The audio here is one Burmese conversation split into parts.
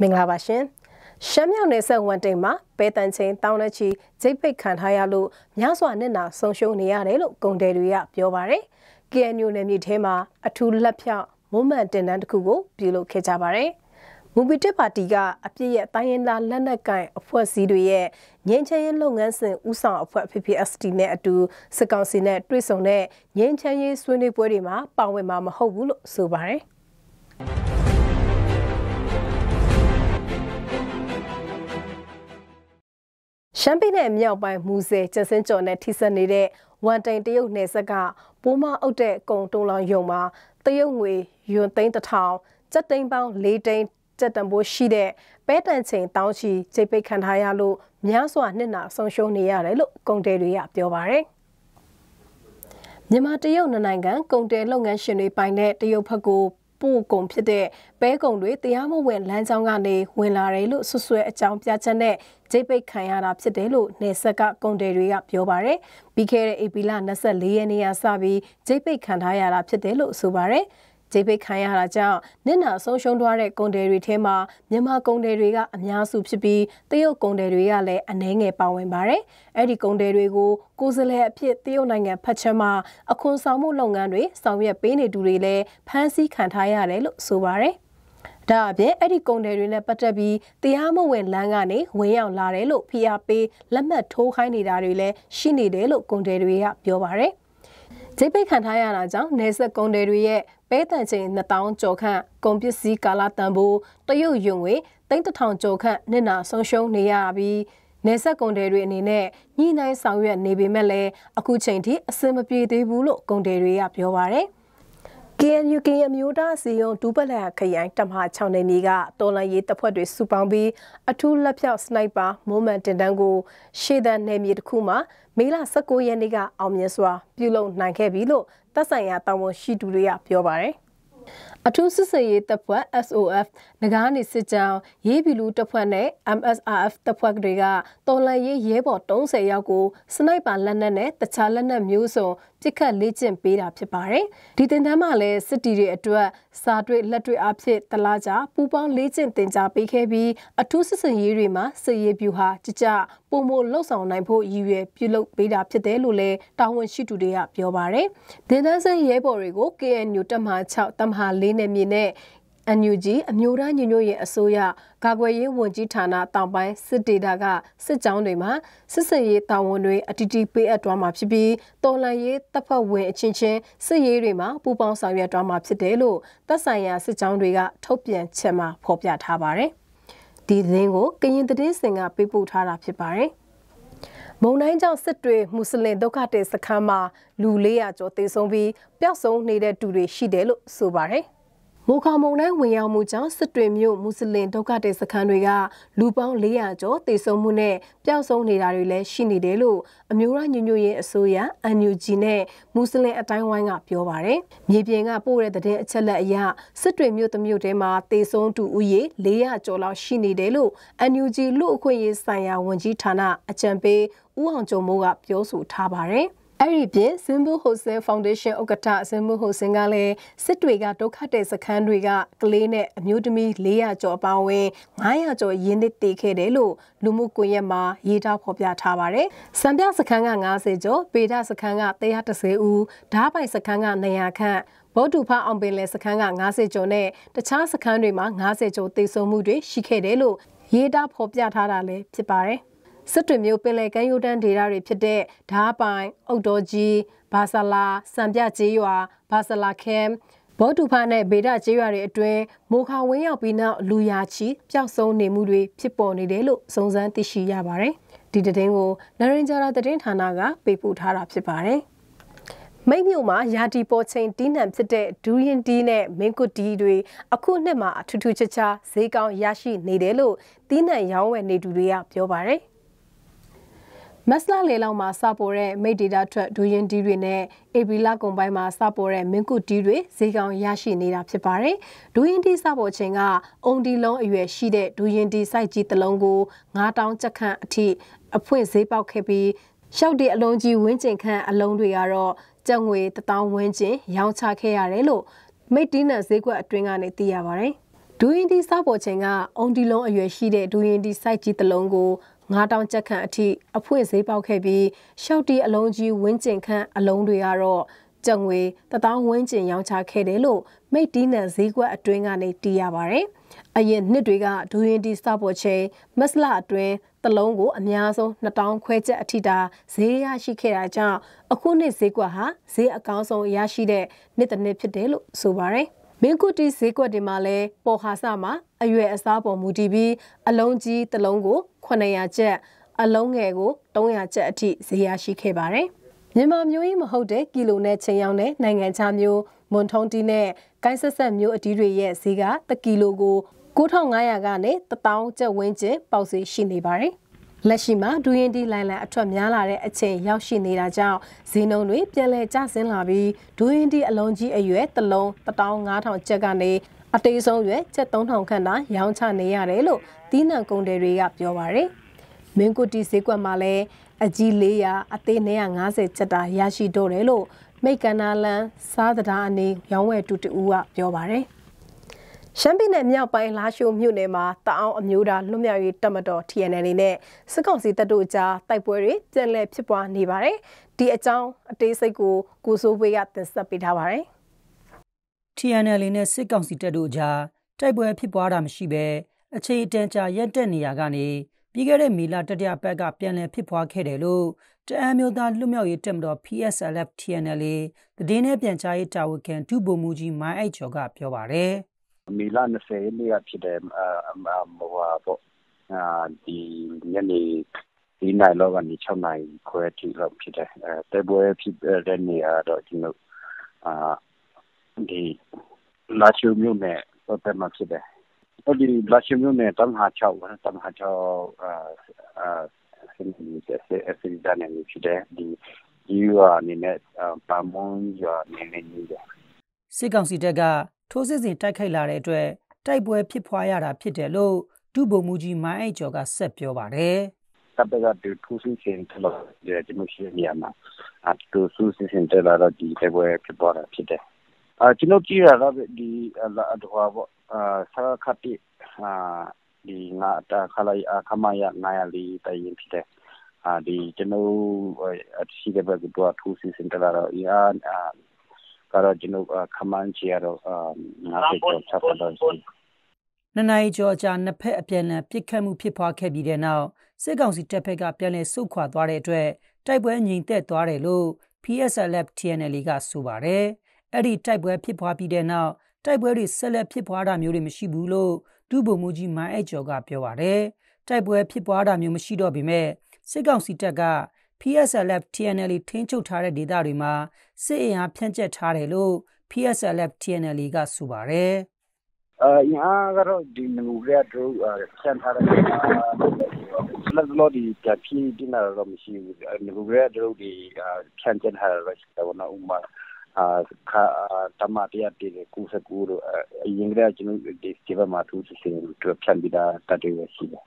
မင်္ဂလာပါရှင်ရှမ်းမြောက်နယ်ဆက်ဝန်တိန်မှာပဲတန်ချင်းတောင်းတဲ့ချီဂျိတ်ပိတ်ခံထားရလို့များစွာနဲ့နာဆုံးရှုံးနေရတယ်လို့ကုန်တယ်တွေကပြောပါတယ် KNU နယ်မြေထဲမှာအထူးလက်ဖြောက်မွမ်းမံတင်တန်းတစ်ခုကိုပြုလုပ်ခဲ့ကြပါတယ်မူပီတက်ပါတီကအပြစ်ရဲ့တိုင်းရင်းသားလက်နက်ကင်အဖွဲ့အစည်းတွေရဲ့ငင်းချမ်းရေးလုပ်ငန်းစဉ်ဦးဆောင်အဖွဲ့ PPST နဲ့အတူစစ်ကောင်စီနဲ့တွေ့ဆုံတဲ့ငင်းချမ်းရေးဆွေးနွေးပွဲတွေမှာပါဝင်မှာမဟုတ်ဘူးလို့ဆိုပါတယ်။ရှမ်းပြည်နယ်မြောက်ပိုင်းမူဆယ်ကျန်စင်းကျော်နဲ့ထိစပ်နေတဲ့ဝန်တိန်တရုတ်နယ်စပ်ကပိုးမအုပ်တဲ့ကုံတုံလောင်ယုံမှာတရုတ်ငွေယွန်သိန်းတစ်ထောင်စက်သိန်းပေါင်း၄သိန်းစက်တံပိုးရှိတဲ့ပဲတန်ချိန်တောင်းချီချိတ်ပိတ်ခံထားရလို့များစွာနှစ်နာဆုံးရှုံးနေရတယ်လို့ကုန်တယ်တွေကပြောပါတယ်မြန်မာတရုတ်နိုင်ငံကုန်တယ်လုပ်ငန်းရှင်တွေပိုင်တဲ့တရုတ်ဘက်ကိုပို့ကုန်ဖြစ်တဲ့ဘဲကုန်တွေတရားမဝင်လမ်းကြောင်းကနေဝင်လာတယ်လို့ဆွဆွဲအကြောင်းပြချက်နဲ့ဂျိတ်ပိတ်ခံရတာဖြစ်တယ်လို့နေဆက်ကကုန်တယ်တွေကပြောပါတယ်။ပြီးခဲ့တဲ့ဧပြီလ24ရက်နေ့ကစပြီးဂျိတ်ပိတ်ခံထားရတာဖြစ်တယ်လို့ဆိုပါတယ်။ဂျေးပိတ်ခံရတာကြောင့်နစ်နာဆုံးရှုံးသွားတဲ့ကုန်တယ်တွေထဲမှာမြန်မာကုန်တယ်တွေကအများစုဖြစ်ပြီးတရုတ်ကုန်တယ်တွေကလည်းအနည်းငယ်ပါဝင်ပါတယ်။အဲ့ဒီကုန်တယ်တွေကိုကိုယ်စားလှယ်အဖြစ်တရုတ်နိုင်ငံဖက်ချက်မှအခွန်ဆောင်မှုလုပ်ငန်းတွေဆောင်ရွက်ပေးနေသူတွေလည်းဖမ်းဆီးခံထားရတယ်လို့ဆိုပါတယ်။ဒါအပြင်အဲ့ဒီကုန်တယ်တွေနဲ့ပတ်သက်ပြီးတရားမဝင်လမ်းကနေဝင်ရောက်လာတယ်လို့ဖိအားပေးလက်မှတ်ထိုးခိုင်းနေတာတွေလည်းရှိနေတယ်လို့ကုန်တယ်တွေကပြောပါရယ်။ဂျိတ်ပိတ်ခံထားရတာကြောင့်နေဆက်ကုန်တယ်တွေရဲ့ပဲတန်ချိန်2000ကျော်ခန့်ကုန်ပစ္စည်းကာလတန်ဖိုးတရုတ်ယွန်ငွေ3000ကျော်ခန့်နစ်နာဆုံးရှုံးနေရပြီးနေဆက်ကုန်တယ်တွေအနေနဲ့ညှိနှိုင်းဆောင်ရွက်နေပေမဲ့လည်းအခုချိန်ထိအဆင်မပြေသေးဘူးလို့ကုန်တယ်တွေကပြောပါရယ်။ KNU ကရင်မျိုးသားစီယုံဒူပလက်ခရိုင်တမဟာ6နေမီကတော်လန်ရေးတပ်ဖွဲ့တွေစုပေါင်းပြီး အထူးလက်ဖြောက်စနိုက်ပါမိုမန်တင်တန်းကိုရှေ့တန်းနေမီတစ်ခုမှာမေလ19ရက်နေ့ကအောင်မြင်စွာပြုလုပ်နိုင်ခဲ့ပြီလို့သက်ဆိုင်ရာတာဝန်ရှိသူတွေကပြောပါတယ်အထူးစစ်ဆေးရေးတပ်ဖွဲ့ SOF ငကားနေစစ်ကြောင်းရေးပြည်လူတပ်ဖွဲ့နဲ့ MSRF တပ်ဖွဲ့တွေကတော်လှန်ရေးရဲဘော်30ယောက်ကိုစနိုက်ပါလက်နက်နဲ့တခြားလက်နက်မျိုးစုံပစ်ခတ်လေ့ကျင့်ပေးတာဖြစ်ပါတယ်။ဒီတင်တန်းမှာလည်းစစ်တီတွေအတွက်စာတွေ့လက်တွေ့အဖြစ်တလားကြပူပေါင်းလေ့ကျင့်တင်ကြားပေးခဲ့ပြီးအထူးစစ်စင်ရေးတွေမှာစစ်ရေးဗျူဟာကြကြပုံမလှုပ်ဆောင်နိုင်ဖို့ရည်ရွယ်ပြုလုပ်ပေးတာဖြစ်တယ်လို့လည်းတာဝန်ရှိသူတွေကပြောပါတယ်။တင်တန်းစရဲဘော်တွေကို KNU တပ်မဟာ6တပ်မဟာ4နယ်မြေနဲ့ NUG အမျိုးသားညီညွတ်ရေးအစိုးရကာကွယ်ရေးဝန်ကြီးဌာနတောင်ပိုင်းစစ်ဒေတာကစစ်ကြောင်းတွေမှာစစ်စင်ရေးတာဝန်တွေအတတီပေးအပ်သွားမှာဖြစ်ပြီးတော်လှန်ရေးတပ်ဖွဲ့ဝင်အချင်းချင်းစစ်ရေးတွေမှာပူးပေါင်းဆောင်ရွက်သွားမှာဖြစ်တယ်လို့သက်ဆိုင်ရာစစ်ကြောင်းတွေကထုတ်ပြန်ချက်မှာဖော်ပြထားပါတယ်။ဒီသတင်းကိုကရင်သတင်းစင်ကပေးပို့ထားတာဖြစ်ပါတယ်။မုံတိုင်းကြောင့်စစ်တွေမွတ်စလင်ဒုက္ခသည်စခန်းမှာလူ400ကျော်သေဆုံးပြီးပျောက်ဆုံးနေတဲ့သူတွေရှိတယ်လို့ဆိုပါတယ်။မိုခါမုံတိုင်းဝင်ရောက်မှုကြောင့်စစ်တွေမြို့မွတ်စလင်ဒုက္ခသည်စခန်းတွေကလူပေါင်း400ကျော်တေဆုံးမှုနဲ့ပျောက်ဆုံးနေတာတွေလည်းရှိနေတယ်လို့အမျိုးသားညညရေးအစိုးရ NUG နဲ့မွတ်စလင်အတိုင်းဝိုင်းကပြောပါတယ်။မြေပြင်ကပို့တဲ့တဲ့အချက်လက်အရစစ်တွေမြို့တမြို့ထဲမှာတေဆုံးသူဦးရေ400ကျော်လောက်ရှိနေတယ်လို့ NUG လူအခွင့်အရေးဆိုင်ရာဝန်ကြီးဌာနအကြံပေးဦးအောင်ကျော်မိုးကပြောဆိုထားပါတယ်။အဲ့ဒီပြင်စင်ဘူဟိုဆင်ဖောင်ဒေးရှင်းဥက္ကဋ္ဌစင်ဘူဟိုဆင်ကလည်းစစ်တွေကဒုက္ခတဲ့စခန်းတွေကကလေးနဲ့အမျိုးသမီး400ကျော်အပါအဝင်900ကျော်ရင်းနှီးတည်ခဲ့တယ်လို့လူမှုကွန်ရက်မှာရေးသားဖော်ပြထားပါတယ်။စံပြစခန်းက90ကျော်၊ပေဒစခန်းက130ဦး၊ဓားပိုင်စခန်းက900ခန့်ဗောဒူဖအောင်ပင်လယ်စခန်းက90ကျော်နဲ့တခြားစခန်းတွေမှာ90ကျော်တည်ဆုံမှုတွေရှိခဲ့တယ်လို့ရေးသားဖော်ပြထားတာလည်းဖြစ်ပါတယ်။စစ်တွေမျိုးပင်လယ်ကမ်းရိုးတန်းဒေသတွေဖြစ်တဲ့ဓားပိုင်အုတ်တော်ကြီးဘာဆလာစံပြကျေးရွာဘာဆလာခဲဘောတူဖာနဲ့ဗေဒကျေးရွာတွေအတွင်းမိုခါဝင်းရောက်ပြီးနောက်လူရာချီပျောက်ဆုံးနေမှုတွေဖြစ်ပေါ်နေတယ်လို့စုံစမ်းသိရှိရပါတယ်။ဒီသတင်းကိုနရင်ဂျာရာသတင်းဌာနကပေးပို့ထားတာဖြစ်ပါတယ်။မိတ်မြို့မှာယာတီပေါ်ချိန်တီးနှံဖြစ်တဲ့ဒူးရင်တီးနဲ့မင်းကုတ်တီးတွေအခုနှစ်မှာအထူးထူးခြားခြားဈေးကောင်းရရှိနေတယ်လို့တီးနှံရောင်းဝယ်နေသူတွေကပြောပါတယ်။မက်စလာလေလောက်မှာစပေါ်တဲ့မိတ်ဒေတာထွက်ဒူရင်ဒီတွေနဲ့အေဘီလာကုန်ပိုင်းမှာစပေါ်တဲ့မင်းကုဒီတွေဈေးကောင်ရရှိနေတာဖြစ်ပါတယ်။ဒူရင်ဒီစပေါ်ချိန်ကအုံဒီလုံးအရွယ်ရှိတဲ့ဒူရင်ဒီစိုက်ကြီးတစ်လုံးကို9000ကျပ်ခန့်အထိအဖွင့်ဈေးပေါက်ခဲ့ပြီးရှောက်တဲ့အလုံးကြီးဝင်းကျင်ခန့်အလုံးတွေကတော့ကျပ်ငွေ1000ဝန်းကျင်ရောင်းချခဲ့ရတယ်လို့မိတ်ဒီနန်ဈေးကွက်အတွင်းကနေသိရပါတယ်။ဒူရင်ဒီစပေါ်ချိန်ကအုံဒီလုံးအရွယ်ရှိတဲ့ဒူရင်ဒီစိုက်ကြီးတစ်လုံးကို9000ကျပ်ခန့်အထိအဖွင့်ဈေးပေါက်ခဲ့ပြီးရှောက်တီအလုံးကြီးဝင်းကျင်ခန့်အလုံးတွေကတော့ကြံငွေ1000ဝန်းကျင်ရောင်းချခဲ့တယ်လို့မိတ်တီးနံဈေးကွက်အတွင်းကနေသိရပါဗျ။အရင်နှစ်တွေကဒူရင်တီစပေါ်ချိန်မက်စလာအတွင်းတလုံးကိုအများဆုံး2000ခွဲကျပ်အထိတာဈေးရရှိခဲ့တာကြောင့်အခုနှစ်ဈေးကွက်ဟာဈေးအကောင်းဆုံးရရှိတဲ့နှစ်တစ်နှစ်ဖြစ်တယ်လို့ဆိုပါဗျ။မင်းကုတီဈေးကွက်တွေမှာလည်းပေါ်ဟာစမှာအရွယ်အစားပေါ်မူတည်ပြီးအလုံးကြီးတစ်လုံးကို900ကျပ်အလုံးငယ်ကို300ကျပ်အထိဈေးရရှိခဲ့ပါတယ်။မြန်မာမျိုးရင်းမဟုတ်တဲ့ကီလိုနဲ့ချိန်ရောင်းတဲ့နိုင်ငံခြားမျိုးမွန်ထုံးတီးနဲ့ကိုင်းဆက်ဆက်မျိုးအတီးတွေရဲ့ဈေးက1ကီလိုကို9500ကနေ1000ကျပ်ဝန်းကျင် ပေါက်ဈေးရှိနေပါတယ်။လက်ရှိမှာဒူရင်တီလိုင်လန်အထွက်များလာတဲ့အချိန်ရောက်ရှိနေတာကြောင့်ဈေးနှုန်းတွေပြန်လည်ကျဆင်းလာပြီးဒူရင်တီအလုံးကြီးအရွယ်တစ်လုံး15000ကျပ်ကနေအသေးဆုံးရွယ်ကျပ်3000ခန့်သာရောင်းချနေရတယ်လို့သီးနှံကုန်တယ်တွေကပြောပါရယ်မင်းကိုတီဈေးကွက်မှာလည်းအကြီး400အသေး150ကျပ်သာရရှိတော့တယ်လို့မိတ်ကန္နာလန်စားသဒ္ဒါအနေရောင်းဝယ်တူတူကပြောပါရယ်ရှမ်းပြည်နယ်မြောက်ပိုင်းလာရှိုမြို့နယ်မှာတအောင်အမျိုးသားလွတ်မြောက်ရေးတပ်မတော် TNL နဲ့စစ်ကောင်စီတပ်တို့အကြားတိုက်ပွဲတွေပြန်လည်ဖြစ်ပွားနေပါတယ်။ဒီအကြောင်းအသေးစိတ်ကိုကိုစိုးဝေးကတင်ဆက်ပေးထားပါတယ်။ TNL နဲ့စစ်ကောင်စီတပ်တို့ကြားတိုက်ပွဲဖြစ်ပွားတာမရှိဘဲအခြေအတန်ကြာရပ်တက်နေရကနေပြီးခဲ့တဲ့မေလတတိယပတ်ကပြန်လည်ဖြစ်ပွားခဲ့တယ်လို့တအံမျိုးသားလွတ်မြောက်ရေးတပ်မတော် PSLF TNL တည်င်းနဲ့ပြန်ချရေးတာဝန်ခံဒုဗိုလ်မှူးကြီးမိုင်းအိုက်ကျော်ကပြောပါတယ်မီလာ20ရက်နေ့ကဖြစ်တဲ့အာဟိုဟာပေါ့အာဒီညနေဒီနိုင်လောက်ကနေ6နိုင် ခွဲထိလောက်ဖြစ်တယ်အဲတဲပွဲဖြစ်တဲ့နေရာတော့ကျွန်တော်အာဒီလားရှိုးမြို့နယ်ဘက်မှာဖြစ်တယ်။အဲဒီလားရှိုးမြို့နယ်တမ်ဟာ6ဝင်တမ်ဟာ6အာအာဆင်းနေတယ်ဆဲအစီဒါနေဖြစ်တယ်ဒီဒီရွာအနေနဲ့ပါမွန်ရွာနေနေနေတယ်။စစ်ကောင်စီတပ်ကထိုးစစ်ဆင်တိုက်ခိုက်လာတဲ့အတွက်တိုက်ပွဲဖြစ်ပွားရတာဖြစ်တယ်လို့ဒုဗိုလ်မှူးကြီးမိုင်းအိတ်ကျော်ကဆက်ပြောပါတယ်။တပ်ကဒီထူးဆင်းစင်ထလာတဲ့ဒီမျိုးရှိနေမှာအတူဆူဆင်းစင်တလာတော့ဒီတဲ့ဘွယ်ဖြစ်ပေါ်တာဖြစ်တယ်။။ကျနော်ကြည့်တာတော့ဒီစကခခမရ၅၀၄တပ်ရင်းဖြစ်တယ်။ကျနော်တို့ရှိတဲ့ဘက်ကိုသူကထိုးစစ်ဆင်တက်လာတော့အင်အားကတော့ကျနော်တို့ခန့်မှန်းခြေကတော့၅၀ကျော်၆၀လောက်ရှိတယ်။”၂နာရီကျော်အကြာနှစ်ဘက်အပြန်အလှန်ပစ်ခတ်မှုဖြစ်ပွားခဲ့ပြီးတဲ့နောက်စစ်ကောင်စီတပ်ဘက်ကပြန်လည်ဆုတ်ခွာသွားတဲ့အတွက်တိုက်ပွဲငြိမ်သက်သွားတယ်လို့ PSLF/TNLA ကဆိုပါတယ်အဲ့ဒီတိုက်ပွဲဖြစ်ပွားပြီးတဲ့နောက်တိုက်ပွဲတွေဆက်လက်ဖြစ်ပွားတာမျိုးတွေမရှိဘူးလို့ဒုဗိုလ်မှူးကြီးမိုင်အဲ့ကျော်ကပြောပါတယ်တိုက်ပွဲဖြစ်ပွားတာမျိုးမရှိတော့ပေမဲ့စစ်ကောင်စီတပ်က PSLF TNL ထိန်းချုပ်ထားတဲ့ဒေသတွေမှာစစ်အင်အားဖြန့်ကျက်ထားတယ်လို့ PSLF TNL ကဆိုပါတယ်အဲအင်အားကတော့ဒီငူရဒရုဖြန့်ထားတဲ့လက်လို့ဒီပြပြင်းတင်တာတော့မရှိဘူးငူရဒရုဒီဖြန့်ကျက်ထားတာတော့ရှိတယ်ဗောနော်ဥမာအာခါတမတရတေကူစကူရအရင်ကကျွန်တော်ဒီစဘမှာသူစဉ်တို့ဖြန့်ပြီးတာတတ်တွေရှိတယ်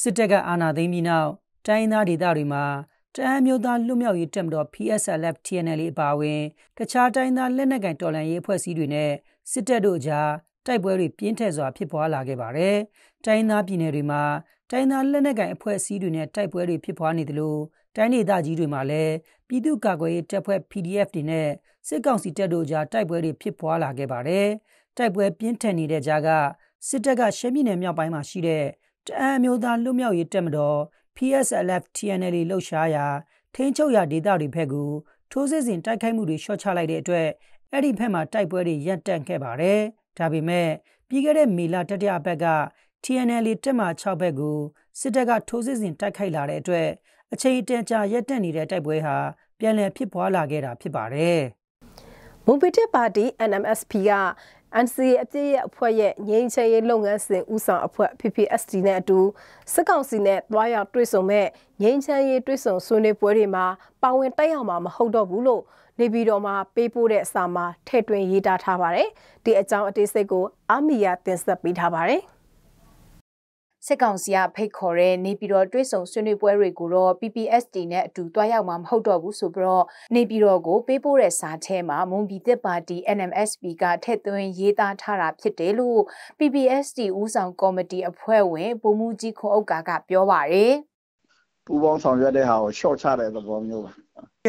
စစ်တပ်ကအာဏာသိမ်းပြီးနောက်တိုင်းသားဒေသတွေမှာတအမ်းမျိုးသားလွတ်မြောက်ရေးတပ်မတော် PSLF TNL အပါအဝင်တခြားတိုင်းသားလက်နက်ကင်တော်လှန်ရေးအဖွဲ့အစည်းတွေနဲ့စစ်တပ်တို့ကြားတိုက်ပွဲတွေပြင်းထန်စွာဖြစ်ပွားလာခဲ့ပါတယ်။တိုင်းသားပြည်နယ်တွေမှာတိုင်းသားလက်နက်ကင်အဖွဲ့အစည်းတွေနဲ့တိုက်ပွဲတွေဖြစ်ပွားနေသလိုတိုင်းဒေသကြီးတွေမှာလည်းပြည်သူ့ကာကွယ်ရေးတပ်ဖွဲ့ PDF တွေနဲ့စစ်ကောင်စီတပ်တို့ကြားတိုက်ပွဲတွေဖြစ်ပွားလာခဲ့ပါတယ်။တိုက်ပွဲပြင်းထန်နေတဲ့ကြားကစစ်တပ်ကရှမ်းပြည်နယ်မြောက်ပိုင်းမှာရှိတဲ့တအံမျိုးသားလွတ်မြောက်ရေးတပ်မတော် PSLF TNL လှုပ်ရှားရာထိန်းချုပ်ရာဒေသတွေဘက်ကိုထိုးစစ်ဆင်တိုက်ခိုက်မှုတွေရှော့ချလိုက်တဲ့အတွက်အဲ့ဒီဘက်မှာတိုက်ပွဲတွေရပ်တန့်ခဲ့ပါတယ်။ဒါပေမဲ့ပြီးခဲ့တဲ့မေလတတိယဘက်က TNL တက်မှာ6ဘက်ကိုစစ်တပ်ကထိုးစစ်ဆင်တိုက်ခိုက်လာတဲ့အတွက်အချိန်အတန်ကြာရပ်တန့်နေတဲ့တိုက်ပွဲဟာပြန်လည်ဖြစ်ပွားလာခဲ့တာဖြစ်ပါတယ်။မွန်ပြည်တက်ပါတီ NMSP က NCA အပြည့်ရဲ့အဖွဲ့ရဲ့ငြိမ်းချမ်းရေးလုပ်ငန်းစဉ်ဦးဆောင်အဖွဲ့ PPSD နဲ့အတူစစ်ကောင်စီနဲ့တွားရောက်တွေ့ဆုံမဲ့ငြိမ်းချမ်းရေးတွေ့ဆုံဆွေးနွေးပွဲတွေမှာပါဝင်တက်ရောက်မှာမဟုတ်တော့ဘူးလို့နေပြည်တော်မှာပေးပို့တဲ့အစာမှာထည့်သွင်းရေးသားထားပါတယ်။ဒီအကြောင်းအသေးစိတ်ကိုအာမီယာတင်ဆက်ပေးထားပါတယ်။စစ်ကောင်စီကဖိတ်ခေါ်တဲ့နေပြည်တော်တွဲဆုံဆွေးနွေးပွဲတွေကိုတော့ PPST နဲ့အတူတွားရောက်မှာမဟုတ်တော့ဘူးဆိုပြီးတော့နေပြည်တော်ကို ပေးပို့တဲ့စာထဲမှာမွန်ပြည်သက်ပါတီ NMSP ကထည့်သွင်းရေးသားထားတာဖြစ်တယ်လို့ PPST ဦးဆောင်ကော်မတီအဖွဲ့ဝင်ပုံမှုကြီးခွန်ဥက္ကာကပြောပါရယ်ပူပေါင်းဆောင်ရွက်တဲ့ဟာကိုရှော့ချတဲ့သဘောမျိုးပါ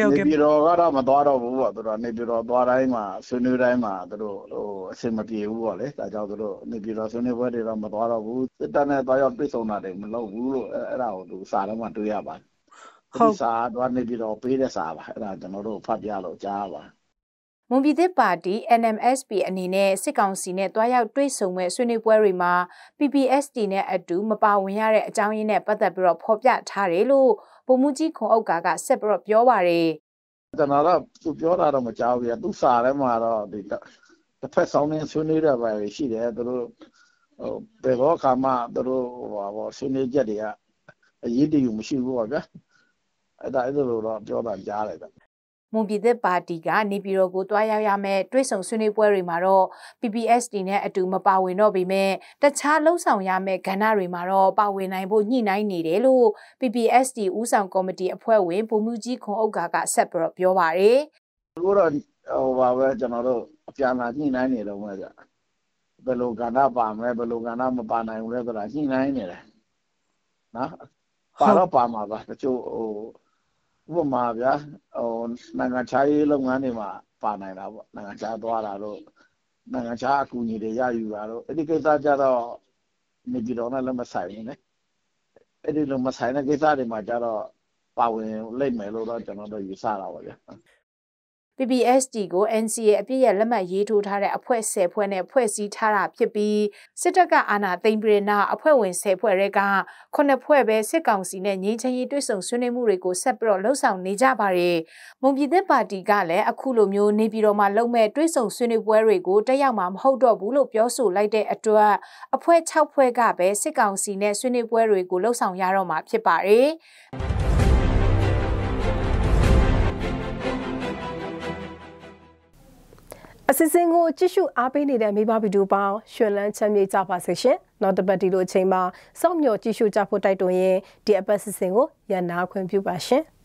နေပြည်တော်ကတော့မသွားတော့ဘူးပေါ့သူတို့နေပြည်တော်သွားတိုင်းမှာဆွေးနွေးတိုင်းမှာသူတို့ဟိုအဆင်မပြေဘူးပေါ့လေဒါကြောင့်သူတို့နေပြည်တော်ဆွေးနွေးပွဲတွေတော့မသွားတော့ဘူးစစ်တပ်နဲ့သွားရောက်ပြစ်ဆုံတာတွေမလုပ်ဘူးလို့အဲ့ဒါကိုသူစာထဲမှာတွေ့ရပါတယ်ဟုတ်စာသွားနေပြည်တော်ပေးတဲ့စာပါအဲ့ဒါကျွန်တော်တို့ဖတ်ပြလို့ကြားပါမွန်ပြည်သက်ပါတီ NMSP အနေနဲ့စစ်ကောင်စီနဲ့တွားရောက်တွေ့ဆုံမဲ့ဆွေးနွေးပွဲတွေမှာ PPST နဲ့အတူမပါဝင်ရတဲ့အကြောင်းရင်းနဲ့ပတ်သက်ပြီးတော့ဖော်ပြထားတယ်လို့ပုံမှုကြီးခွန်အုပ်ကာကဆက်ပြီးတော့ပြောပါတယ်ကျွန်တော်တော့သူပြောတာတော့မကြောက်ဘူးပြသူစာထဲမှာတော့ဒီတစ်ဖက်ဆောင်နေဆွေးနွေးတာပဲရှိတယ်သူတို့ဟိုဘယ်ဘောခါမှသူတို့ဟိုဘောဆွေးနွေးချက်တွေကအရေးတည်ယူမရှိဘူးပေါ့ဗျာအဲ့ဒါအဲ့လိုတော့ပြောတာကြားလိုက်တာမွန်ပြည်သက်ပါတီကနေပြည်တော်ကိုတွားရောက်ရမယ့်တွဲဆောင်ဆွေးနွေးပွဲတွေမှာတော့ PPSD နဲ့အတူမပါဝင်တော့ပေမဲ့တခြားလှုပ်ဆောင်ရမယ့်ကဏ္ဍတွေမှာတော့ပါဝင်နိုင်ဖို့ညှိနှိုင်းနေတယ်လို့ PPSD ဦးဆောင်ကော်မတီအဖွဲ့ဝင်ဗိုလ်မှူးကြီးခွန်ဥက္ကာကဆက်ပြီးပြောပါတယ်။တို့တော့ဟိုပါပဲကျွန်တော်တို့အပြန်အလှန်ညှိနှိုင်းနေတော့မှကြာဘယ်လိုကဏ္ဍပါမလဲဘယ်လိုကဏ္ဍမပါနိုင်ဘူးလဲဆိုတာညှိနှိုင်းနေတယ်။နော်ပါတော့ပါမှာပါတချို့ဟိုဥပမာဗျာဟိုနိုင်ငံခြားရေးလုပ်ငန်းတွေမှာပါနိုင်တာပေါ့နိုင်ငံခြားသွားတာတို့နိုင်ငံခြားအကူအညီတွေရယူတာတို့အဲ့ဒီကိစ္စကြတော့နေပြည်တော်နဲ့လည်းမဆိုင်ဘူးနဲ့အဲ့ဒီလိုမဆိုင်တဲ့ကိစ္စတွေမှာကြတော့ပါဝင်လိမ့်မယ်လို့တော့ကျွန်တော်တို့ယူဆတာပါဗျာ PPST ကို NCA အပြည့်ရဲ့လက်မှတ်ရေးထိုးထားတဲ့အဖွဲ့၁၀ဖွဲ့နဲ့ဖွဲ့စည်းထားတာဖြစ်ပြီးစစ်တပ်ကအာဏာသိမ်းပြီးနောက်အဖွဲ့ဝင်၁၀ဖွဲ့တွေက9ဖွဲ့ပဲစစ်ကောင်စီနဲ့ငြိမ်းချမ်းရေးတွေ့ဆုံဆွေးနွေးမှုတွေကိုဆက်ပြီးတော့လှုပ်ဆောင်နေကြပါတယ်။မွန်ပြည်သက်ပါတီကလည်းအခုလိုမျိုးနေပြည်တော်မှာလုံမဲ့တွေ့ဆုံဆွေးနွေးပွဲတွေကိုတက်ရောက်မှာမဟုတ်တော့ဘူးလို့ပြောဆိုလိုက်တဲ့အတွက်အဖွဲ့၆ဖွဲ့ကပဲစစ်ကောင်စီနဲ့ဆွေးနွေးပွဲတွေကိုလှုပ်ဆောင်ရတော့မှာဖြစ်ပါတယ်။စီစဉ်ကိုကြည့်ရှုအားပေးနေတဲ့မိဘဗီဒီယိုပေါင်းရွှင်လန်းချမ်းမြေ့ကြပါစေရှင်။နောက်တစ်ပတ်ဒီလိုအချိန်မှာစောင့်မျှော်ကြည့်ရှုကြဖို့တိုက်တွန်းရင်းဒီအပတ်စီစဉ်ကိုရန်နာခွင့်ပြုပါရှင်။